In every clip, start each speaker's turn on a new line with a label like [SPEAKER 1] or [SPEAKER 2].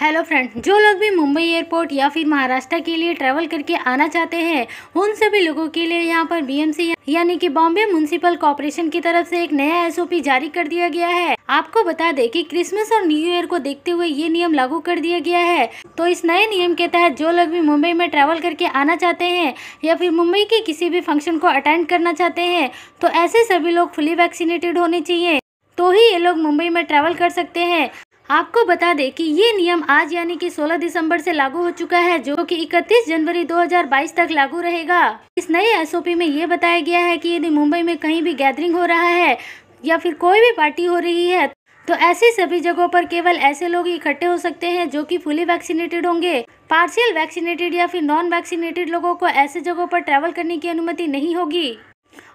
[SPEAKER 1] hello friend जो लोग भी मुंबई एयरपोर्ट या फिर महाराष्ट्र के लिए ट्रैवल करके आना चाहते हैं उन सभी लोगों के लिए यहाँ पर बीएमसी यानी कि बॉम्बे म्यूनसिपल कॉरपोरेशन की तरफ से एक नया एसओपी जारी कर दिया गया है आपको बता दें कि क्रिसमस और न्यू ईयर को देखते हुए ये नियम लागू कर दिया गया है तो इस नए नियम के तहत जो लोग भी मुंबई में ट्रैवल करके आना चाहते हैं या फिर मुंबई के किसी भी फंक्शन को अटेंड करना चाहते हैं तो ऐसे सभी लोग फुली वैक्सीनेटेड होने चाहिए तो ही ये लोग मुंबई में ट्रैवल कर सकते हैं आपको बता दें कि ये नियम आज यानी कि 16 दिसंबर से लागू हो चुका है जो कि 31 जनवरी 2022 तक लागू रहेगा इस नए एसओपी में ये बताया गया है कि यदि मुंबई में कहीं भी गैदरिंग हो रहा है या फिर कोई भी पार्टी हो रही है तो ऐसे सभी जगहों पर केवल ऐसे लोग इकट्ठे हो सकते हैं जो कि फुली वैक्सीनेटेड होंगे पार्सियल वैक्सीनेटेड या फिर नॉन वैक्सीनेटेड लोगों को ऐसे जगहों पर ट्रैवल करने की अनुमति नहीं होगी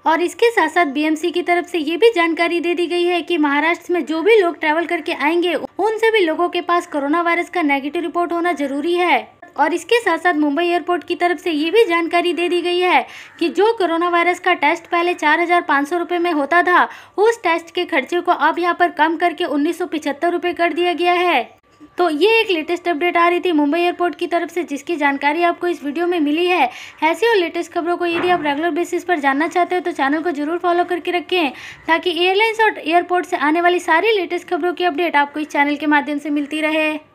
[SPEAKER 1] और इसके साथ साथ बीएमसी की तरफ से ये भी जानकारी दे दी गई है कि महाराष्ट्र में जो भी लोग ट्रैवल करके आएंगे उन सभी लोगों के पास कोरोना वायरस का नेगेटिव रिपोर्ट होना जरूरी है और इसके साथ साथ मुंबई एयरपोर्ट की तरफ से ये भी जानकारी दे दी गई है कि जो कोरोना वायरस का टेस्ट पहले चार हजार पाँच सौ रुपये में होता था उस टेस्ट के खर्चे को अब यहाँ पर कम करके उन्नीस सौ पिछहत्तर रुपये कर दिया गया है तो ये एक लेटेस्ट अपडेट आ रही थी मुंबई एयरपोर्ट की तरफ से जिसकी जानकारी आपको इस वीडियो में मिली है ऐसी और लेटेस्ट खबरों को यदि आप रेगुलर बेसिस पर जानना चाहते हो तो चैनल को जरूर फॉलो करके रखें ताकि एयरलाइंस और एयरपोर्ट से आने वाली सारी लेटेस्ट खबरों की अपडेट आपको इस चैनल के माध्यम से मिलती रहे